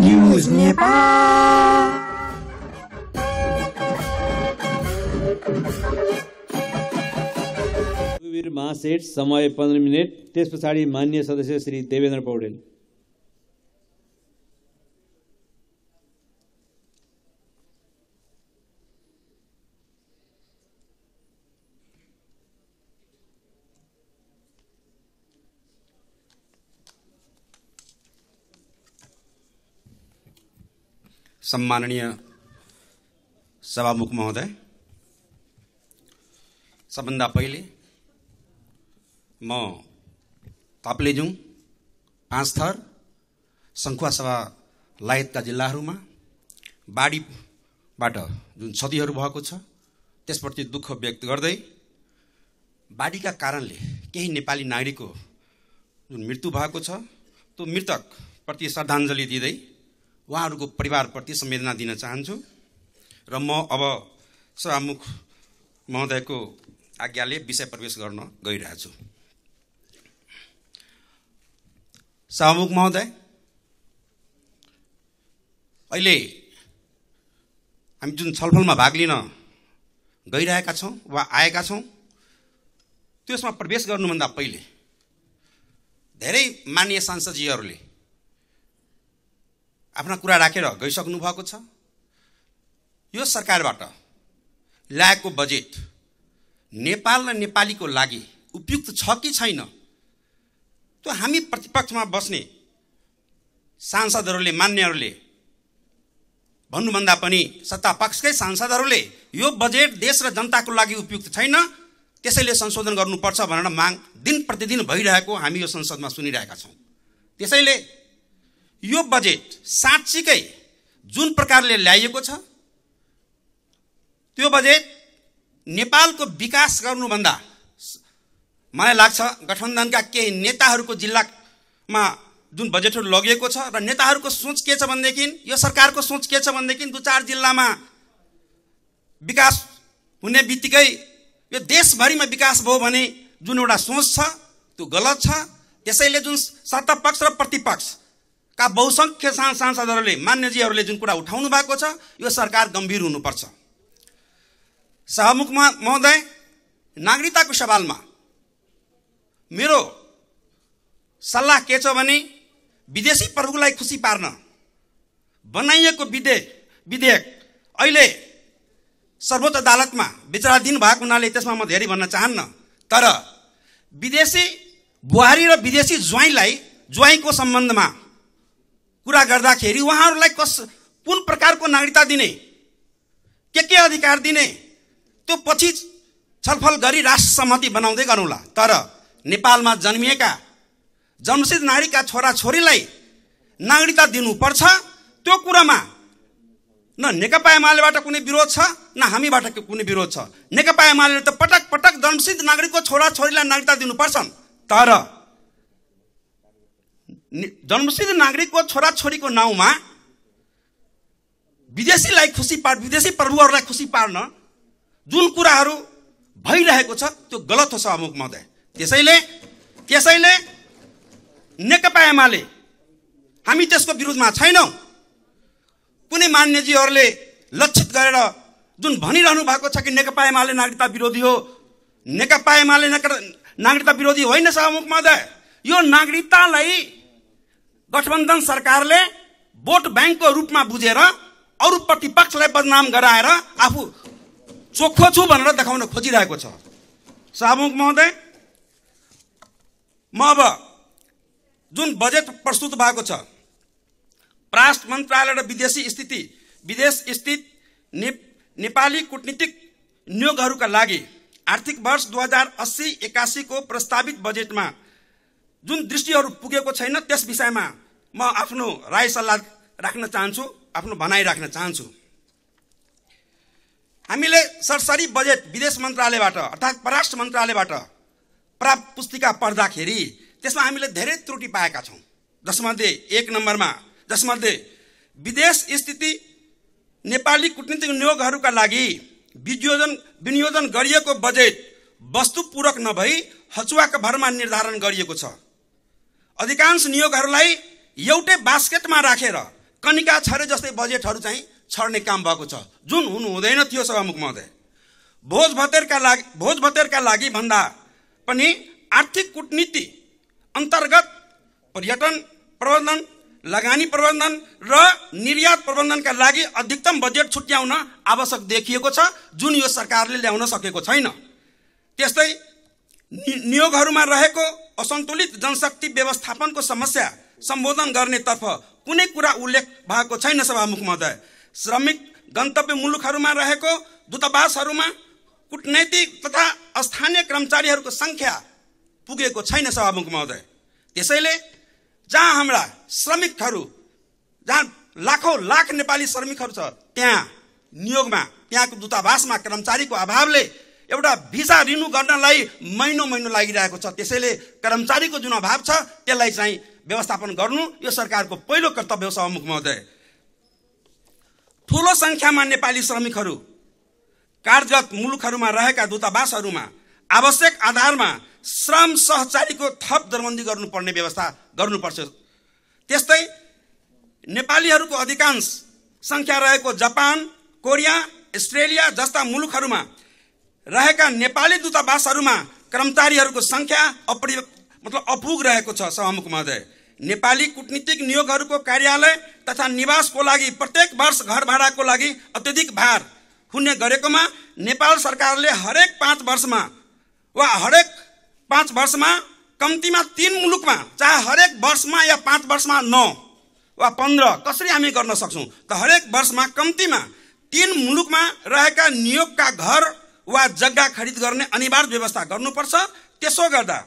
News Nepal Mahaseth समय पन्ध्र minute त्यस पछाडि मान्य सदस्य श्री देवेन्द्र पौडेल सम्माननीय सभामुख महोदय सबभन्दा पहिले म ताप्लेजुङ पाँच थर सङ्खुवासभा लगायतका जिल्लाहरूमा बाढीबाट जुन क्षतिहरू भएको छ त्यसप्रति दुःख व्यक्त गर्दै बाढीका कारणले केही नेपाली नागरिकको जुन मृत्यु भएको छ त्यो मृतकप्रति श्रद्धाञ्जली दिँदै उहाँहरूको परिवारप्रति संवेदना दिन चाहन्छु र म अब सभामुख महोदयको आज्ञाले विषय प्रवेश गर्न गइरहेछु सभामुख महोदय अहिले हामी जुन छलफलमा भाग लिन गइरहेका छौँ वा आएका छौँ त्यसमा प्रवेश गर्नुभन्दा पहिले धेरै मान्य सांसदजीहरूले आफ्ना कुरा राखेर गइसक्नु भएको छ यो सरकारबाट ल्याएको बजेट नेपाल र नेपालीको लागि उपयुक्त छ कि छैन त्यो हामी प्रतिपक्षमा बस्ने सांसदहरूले मान्यहरूले भन्नुभन्दा पनि सत्ता पक्षकै सांसदहरूले यो बजेट देश र जनताको लागि उपयुक्त छैन त्यसैले संशोधन गर्नुपर्छ भनेर माग दिन प्रतिदिन भइरहेको हामी यो संसदमा सुनिरहेका छौँ त्यसैले यो बजेट साँच्चीकै जुन प्रकारले ल्याइएको छ त्यो बजेट नेपालको विकास गर्नुभन्दा मलाई लाग्छ गठबन्धनका केही नेताहरूको जिल्लामा जुन बजेटहरू लगिएको छ र नेताहरूको सोच के छ भनेदेखि यो सरकारको सोच के छ भनेदेखि दुई चार जिल्लामा विकास हुने बित्तिकै यो देशभरिमा विकास भयो भने जुन एउटा सोच छ त्यो गलत छ त्यसैले जुन सत्तापक्ष र प्रतिपक्ष का बहुसङ्ख्य सांसदहरूले मान्यजीहरूले जुन कुरा उठाउनु भएको छ यो सरकार गम्भीर हुनुपर्छ सहमुख महोदय नागरिकताको सवालमा मेरो सल्लाह के छ भने विदेशी प्रभुलाई खुसी पार्न बनाइएको विधे विधेयक अहिले सर्वोच्च अदालतमा विचाराधीन भएको हुनाले त्यसमा म धेरै भन्न चाहन्न तर विदेशी बुहारी र विदेशी ज्वाइँलाई ज्वाइँको सम्बन्धमा कुरा गर्दाखेरि उहाँहरूलाई कस कुन प्रकारको नागरिकता दिने के के अधिकार दिने त्यो पछि छलफल गरी राष्ट्र सहमति बनाउँदै गरौँला तर नेपालमा जन्मिएका जन्मसिद्ध नागरिकका छोराछोरीलाई नागरिकता दिनुपर्छ त्यो कुरामा न नेकपा एमालेबाट कुनै विरोध छ न हामीबाट कुनै विरोध छ नेकपा एमाले त पटक पटक जन्मसिद्ध नागरिकको छोराछोरीलाई नागरिकता दिनुपर्छन् तर जन्मसिद्ध नागरिकको छोराछोरीको नाउँमा विदेशीलाई खुसी पार् विदेशी प्रभुहरूलाई खुसी पार्न जुन कुराहरू भइरहेको छ त्यो गलत हो सहमुख महोदय त्यसैले त्यसैले नेकपा एमाले हामी त्यसको विरुद्धमा छैनौँ कुनै मान्यजीहरूले लक्षित गरेर जुन भनिरहनु भएको छ कि नेकपा एमाले नागरिकता विरोधी हो नेकपा एमाले नागरिकता विरोधी होइन सहमुख महोदय यो नागरिकतालाई गठबन्धन सरकारले भोट ब्याङ्कको रूपमा बुझेर अरू प्रतिपक्षलाई बदनाम गराएर आफू चोखो छु भनेर देखाउन खोजिरहेको छ सामुक महोदय म अब जुन बजेट प्रस्तुत भएको छ परराष्ट्र मन्त्रालय र विदेशी स्थिति विदेश स्थित ने, नेपाली कुटनीतिक नियोगहरूका लागि आर्थिक वर्ष दुई हजार अस्सी एकासीको प्रस्तावित बजेटमा जुन दृष्टिहरू पुगेको छैन त्यस विषयमा म आफ्नो राय सल्लाह राख्न चाहन्छु आफ्नो भनाइ राख्न चाहन्छु हामीले सरसरी बजेट विदेश मन्त्रालयबाट अर्थात् परराष्ट्र मन्त्रालयबाट प्राप्त पुस्तिका पढ्दाखेरि त्यसमा हामीले धेरै त्रुटि पाएका छौँ जसमध्ये एक नम्बरमा जसमध्ये विदेश स्थिति नेपाली कुटनीतिक नियोगहरूका लागि विनियोजन विनियोजन गरिएको बजेट वस्तुपूरक नभई हचुवाको भरमा निर्धारण गरिएको छ अधिकांश नियोगहरूलाई एउटै बास्केटमा राखेर रा। कनिका छरे जस्तै बजेटहरू चाहिँ छर्ने काम भएको छ जुन हुनु हुँदैन थियो सभामुख महोदय भोज भतेरका लागि भोज भतेरका लागि भन्दा पनि आर्थिक कुटनीति अन्तर्गत पर्यटन प्रबन्धन लगानी प्रबन्धन र निर्यात प्रबन्धनका लागि अधिकतम बजेट छुट्याउन आवश्यक देखिएको छ जुन यो सरकारले ल्याउन सकेको छैन त्यस्तै नियोगहरूमा रहेको असन्तुलित जनशक्ति व्यवस्थापनको समस्या सम्बोधन गर्नेतर्फ कुनै कुरा उल्लेख भएको छैन सभामुख महोदय श्रमिक गन्तव्य मुलुकहरूमा रहेको दूतावासहरूमा कुटनैतिक तथा स्थानीय कर्मचारीहरूको सङ्ख्या पुगेको छैन सभामुख महोदय त्यसैले जहाँ हाम्रा श्रमिकहरू जहाँ लाखौँ लाख नेपाली श्रमिकहरू छ त्यहाँ नियोगमा त्यहाँको दूतावासमा कर्मचारीको अभावले एउटा भिसा रिन्यू गर्नलाई महिनो महिनो लागिरहेको छ त्यसैले कर्मचारीको जुन अभाव छ त्यसलाई चाहिँ व्यवस्थापन गर्नु यो सरकारको पहिलो कर्तव्य हो सहमुख महोदय ठुलो सङ्ख्यामा नेपाली श्रमिकहरू कार्यरत मुलुकहरूमा रहेका दूतावासहरूमा आवश्यक आधारमा श्रम सहचारीको थप दरबन्दी गर्नुपर्ने व्यवस्था गर्नुपर्छ त्यस्तै नेपालीहरूको अधिकांश सङ्ख्या रहेको जापान कोरिया अस्ट्रेलिया जस्ता मुलुकहरूमा रहेका नेपाली दूतावासहरूमा कर्मचारीहरूको सङ्ख्या अपरि मतलब अपुग रहेको छ सभामुख महोदय नेपाली कुटनीतिक नियोगहरूको कार्यालय तथा निवासको लागि प्रत्येक वर्ष घर भाडाको लागि अत्यधिक भार हुने गरेकोमा नेपाल सरकारले हरेक पाँच वर्षमा वा हरेक पाँच वर्षमा कम्तीमा तिन मुलुकमा चाहे हरेक वर्षमा या पाँच वर्षमा नौ वा पन्ध्र कसरी हामी गर्न सक्छौँ त हरेक वर्षमा कम्तीमा तिन मुलुकमा रहेका नियोगका घर वा जग्गा खरिद गर्ने अनिवार्य व्यवस्था गर्नुपर्छ त्यसो गर्दा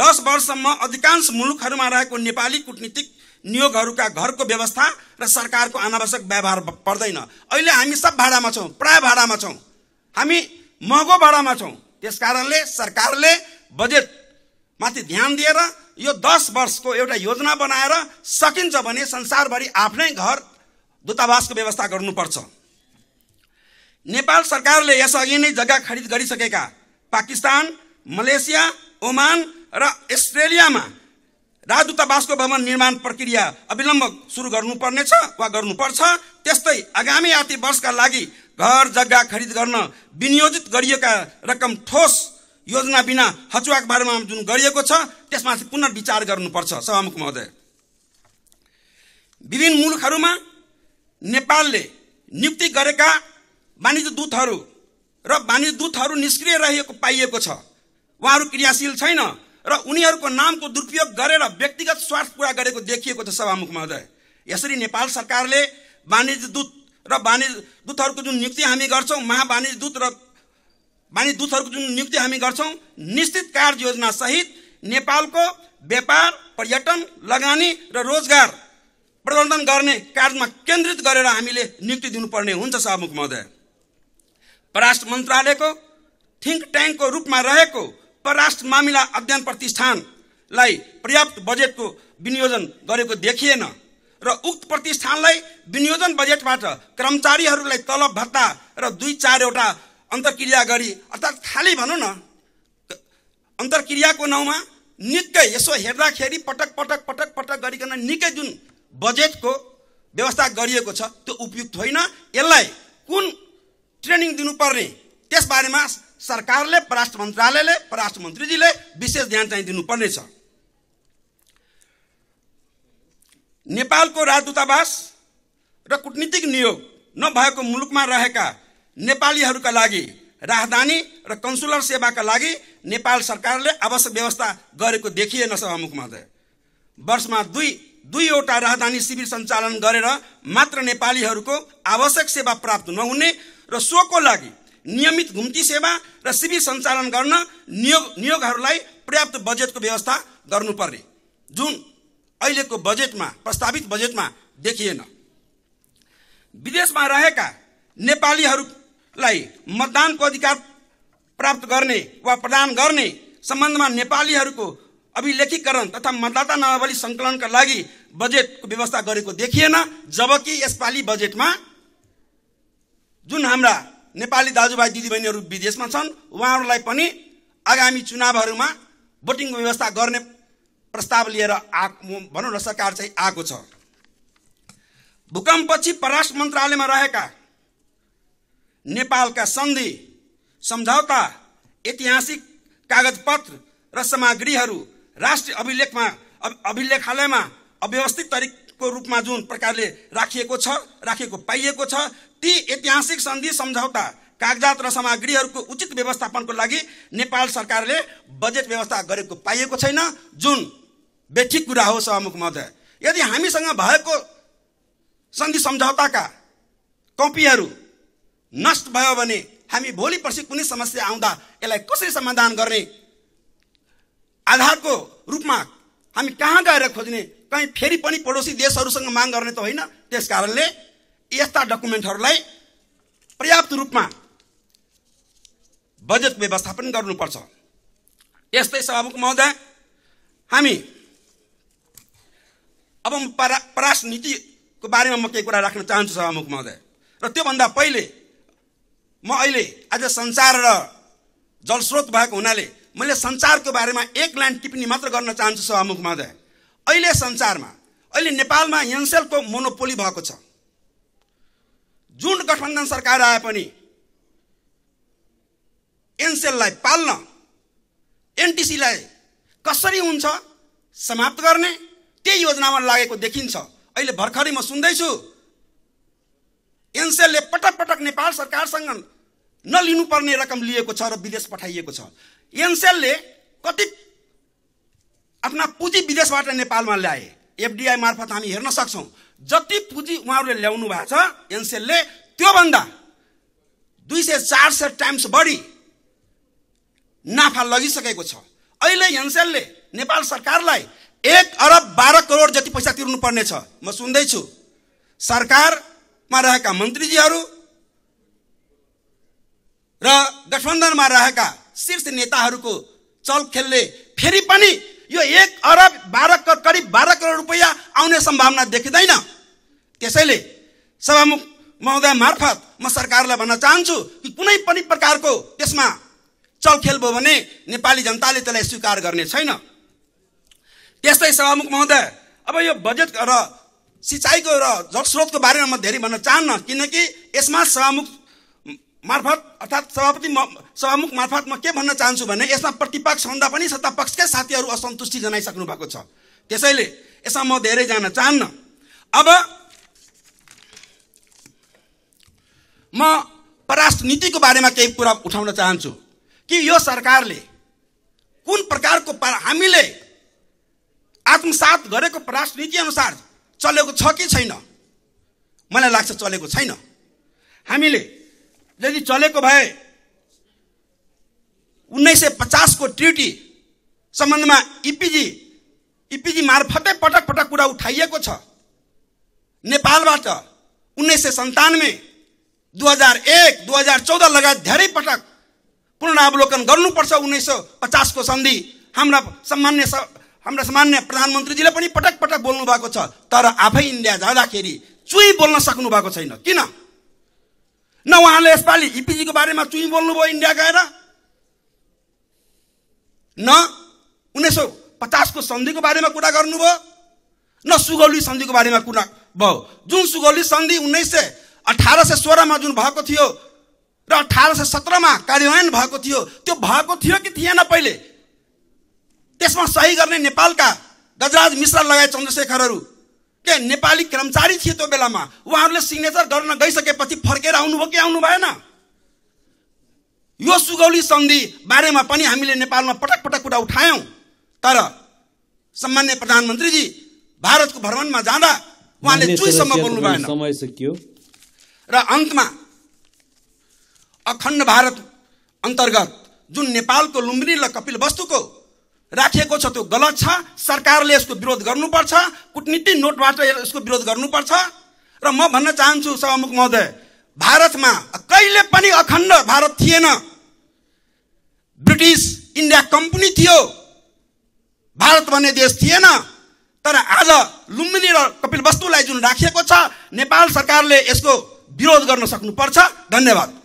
दस वर्षसम्म अधिकांश मुलुकहरूमा रहेको नेपाली कुटनीतिक नियोगहरूका घरको व्यवस्था र सरकारको अनावश्यक व्यवहार पर्दैन अहिले हामी सब भाडामा छौँ प्राय भाडामा छौँ हामी महँगो भाडामा छौँ त्यस कारणले सरकारले बजेटमाथि ध्यान दिएर यो दस वर्षको एउटा योजना बनाएर सकिन्छ भने संसारभरि आफ्नै घर दूतावासको व्यवस्था गर्नुपर्छ नेपाल सरकारले यसअघि नै जग्गा खरिद गरिसकेका पाकिस्तान मलेसिया ओमान र अस्ट्रेलियामा राजदूतावासको भवन निर्माण प्रक्रिया अविलम्ब सुरु गर्नुपर्नेछ वा गर्नुपर्छ त्यस्तै आगामी आर्थिक वर्षका लागि घर जग्गा खरिद गर्न विनियोजित गरिएका रकम ठोस योजना बिना हचुवाको बारेमा जुन गरिएको छ त्यसमाथि पुनर्विचार गर्नुपर्छ सभामुख महोदय विभिन्न मुलुकहरूमा नेपालले नियुक्ति गरेका वाणिज्य दूतहरू र वाणिज्य दूतहरू निष्क्रिय रहेको पाइएको छ उहाँहरू क्रियाशील छैन र उनीहरूको नामको दुरुपयोग गरेर व्यक्तिगत स्वार्थ पुरा गरेको देखिएको छ सभामुख महोदय यसरी नेपाल सरकारले वाणिज्य दूत र वाणिज्य दूतहरूको जुन नियुक्ति हामी गर्छौँ महावाणिज्य दूत र वाणिज्य दूतहरूको जुन नियुक्ति हामी गर्छौँ निश्चित कार्य योजना सहित नेपालको व्यापार पर्यटन लगानी र रोजगार प्रबन्धन गर्ने कार्यमा केन्द्रित गरेर हामीले नियुक्ति दिनुपर्ने हुन्छ सभामुख महोदय परराष्ट्र मन्त्रालयको थिङ्क ट्याङ्कको रूपमा रहेको परराष्ट्र मामिला अध्ययन प्रतिष्ठानलाई पर्याप्त बजेटको विनियोजन गरेको देखिएन र उक्त प्रतिष्ठानलाई विनियोजन बजेटबाट कर्मचारीहरूलाई तलब भत्ता र दुई चारवटा अन्तर्क्रिया गरी अर्थात् खाली भनौँ न अन्तर्क्रियाको नाउँमा निकै यसो हेर्दाखेरि पटक पटक पटक पटक गरिकन निकै जुन बजेटको व्यवस्था गरिएको छ त्यो उपयुक्त होइन यसलाई कुन ट्रेनिङ दिनुपर्ने त्यसबारेमा सरकारले पराष्ट्र मन्त्रालयले पराष्ट्र मन्त्रीजीले विशेष ध्यान चाहिँ दिनुपर्नेछ नेपालको राजदूतावास र कूटनीतिक नियोग नभएको मुलुकमा रहेका नेपालीहरूका लागि राहदानी र कन्सुलर सेवाका लागि नेपाल सरकारले आवश्यक व्यवस्था गरेको देखिएन सभामुख महोदय वर्षमा दुई दुईवटा राहदानी शिविर सञ्चालन गरेर मात्र नेपालीहरूको आवश्यक सेवा प्राप्त नहुने र सोको लागि नियमित घुम्ती सेवा र शिविर सञ्चालन गर्न नियोग नियोगहरूलाई पर्याप्त बजेटको व्यवस्था गर्नुपर्ने जुन अहिलेको बजेटमा प्रस्तावित बजेटमा देखिएन विदेशमा रहेका नेपालीहरूलाई मतदानको अधिकार प्राप्त गर्ने वा प्रदान गर्ने सम्बन्धमा नेपालीहरूको अभिलेखीकरण तथा मतदाता नामावली सङ्कलनका लागि बजेटको व्यवस्था गरेको देखिएन जबकि यसपालि बजेटमा जुन हाम्रा नेपाली दाजुभाइ दिदीबहिनीहरू विदेशमा छन् उहाँहरूलाई पनि आगामी चुनावहरूमा भोटिङको व्यवस्था गर्ने प्रस्ताव लिएर आ भनौँ न सरकार चाहिँ आएको छ भूकम्पपछि परराष्ट्र मन्त्रालयमा रहेका नेपालका सन्धि सम्झौता ऐतिहासिक कागजपत्र र सामग्रीहरू राष्ट्रिय अभिलेखमा अभिलेखालयमा अव्यवस्थित तरिकको रूपमा जुन प्रकारले राखिएको छ राखिएको पाइएको छ ती ऐतिहासिक सन्धि सम्झौता कागजात र सामग्रीहरूको उचित व्यवस्थापनको लागि नेपाल सरकारले बजेट व्यवस्था गरेको पाइएको छैन जुन बेठिक कुरा हो सहमुख महोदय यदि हामीसँग भएको सन्धि सम्झौताका कपीहरू नष्ट भयो भने हामी भोलि पर्सि कुनै समस्या आउँदा यसलाई कसरी समाधान गर्ने आधारको रूपमा हामी कहाँ गएर खोज्ने कहीँ फेरि पनि पडोसी देशहरूसँग माग गर्ने त होइन त्यस कारणले यस्ता डकुमेन्टहरूलाई पर्याप्त रूपमा बजेट व्यवस्थापन गर्नुपर्छ यस्तै सभामुख महोदय हामी अब म परा परास नीतिको बारेमा म केही कुरा राख्न चाहन्छु सभामुख महोदय र त्योभन्दा पहिले म अहिले आज संसार र जलस्रोत भएको हुनाले मैले संसारको बारेमा एक लाइन टिप्पणी मात्र गर्न चाहन्छु सभामुख महोदय अहिले संसारमा अहिले नेपालमा हिंसेलको मोनोपोली भएको छ जुन गठबन्धन सरकार आए पनि एनसेललाई पाल्न एनटिसीलाई कसरी हुन्छ समाप्त गर्ने त्यही योजनामा लागेको देखिन्छ अहिले भर्खरै म सुन्दैछु एनसेलले पटक पटक नेपाल सरकारसँग नलिनुपर्ने रकम लिएको छ र विदेश पठाइएको छ एनसेलले कति आफ्ना पुँजी विदेशबाट नेपालमा ल्याए एफडिआई मार्फत हामी हेर्न सक्छौँ जति पुँजी उहाँहरूले ल्याउनु भएको छ एनसेलले त्योभन्दा दुई सय चार सय टाइम्स बढी नाफा लगिसकेको छ अहिले एनसेलले नेपाल सरकारलाई एक अरब बाह्र करोड जति पैसा तिर्नु पर्नेछ म सुन्दैछु सरकारमा रहेका मन्त्रीजीहरू र गठबन्धनमा रहेका शीर्ष नेताहरूको चलखेलले फेरि पनि यो एक अरब बाह्र करोड करिब बाह्र करोड रुपियाँ आउने सम्भावना देखिँदैन त्यसैले सभामुख महोदय मार्फत म सरकारलाई भन्न चाहन्छु कि कुनै पनि प्रकारको त्यसमा चलखेल भयो भने नेपाली जनताले त्यसलाई स्वीकार गर्ने छैन त्यस्तै सभामुख महोदय अब यो बजेट र सिँचाइको र जलस्रोतको बारेमा म धेरै भन्न चाहन्न किनकि यसमा सभामुख मार्फत अर्थात् सभापति सभामुख मार्फत म के भन्न चाहन्छु भने यसमा प्रतिपक्ष भन्दा पनि सत्तापक्षकै साथीहरू असन्तुष्टि जनाइसक्नु भएको छ त्यसैले यसमा म धेरै जान चाहन्न अब म पराष्ट्र नीतिको बारेमा केही कुरा उठाउन चाहन्छु कि यो सरकारले कुन प्रकारको हामीले आत्मसात गरेको पराष्ट्र अनुसार चलेको छ कि छैन मलाई लाग्छ चलेको छैन हामीले यदि चलेको भए उन्नाइस सय पचासको ट्रिटी सम्बन्धमा इपिजी इपिजी मार्फतै पटक पटक कुरा उठाइएको छ नेपालबाट उन्नाइस सय सन्तानब्बे दुई हजार एक दुई हजार चौध लगायत धेरै पटक पुनरावलोकन गर्नुपर्छ उन्नाइस सय पचासको सन्धि हाम्रा सामान्य हाम्रा सामान्य प्रधानमन्त्रीजीले पनि पटक पटक बोल्नु भएको छ तर आफै इन्डिया जाँदाखेरि चुई बोल्न सक्नु भएको छैन किन न उहाँले यसपालि इपिजीको बारेमा चुई बोल्नुभयो इन्डिया गएर न उन्नाइस सौ पचासको सन्धिको बारेमा कुरा गर्नुभयो न सुगौली सन्धिको बारेमा कुरा भयो जुन सुगौली सन्धि उन्नाइस सय अठार सय सोह्रमा जुन भएको थियो र अठार सय सत्रमा कार्यान्वयन भएको थियो त्यो भएको थियो कि थिएन पहिले त्यसमा सही गर्ने नेपालका गजराज मिश्र लगायत चन्द्रशेखरहरू के नेपाली कर्मचारी थिए त्यो बेलामा उहाँहरूले सिग्नेचर गर्न गइसकेपछि फर्केर आउनुभयो कि आउनु भएन यो सुगौली सन्धि बारेमा पनि हामीले नेपालमा पटक पटक कुरा उठायौँ तर सामान्य प्रधानमन्त्रीजी भारतको भ्रमणमा जाँदा उहाँले चुईसम्म बोल्नु भएन समय सकियो र अन्तमा अखण्ड भारत अन्तर्गत जुन नेपालको लुम्बिनी र कपिल वस्तुको राखिएको छ त्यो गलत छ सरकारले यसको विरोध गर्नुपर्छ कुटनीति नोटबाट यसको विरोध गर्नुपर्छ र म भन्न चाहन्छु सभामुख महोदय भारतमा कहिले पनि अखण्ड भारत थिएन ब्रिटिस इन्डिया कम्पनी थियो भारत भन्ने देश थिएन तर आज लुम्बिनी र कपिल वस्तुलाई जुन राखिएको छ नेपाल सरकारले यसको विरोध गर्न सक्नुपर्छ धन्यवाद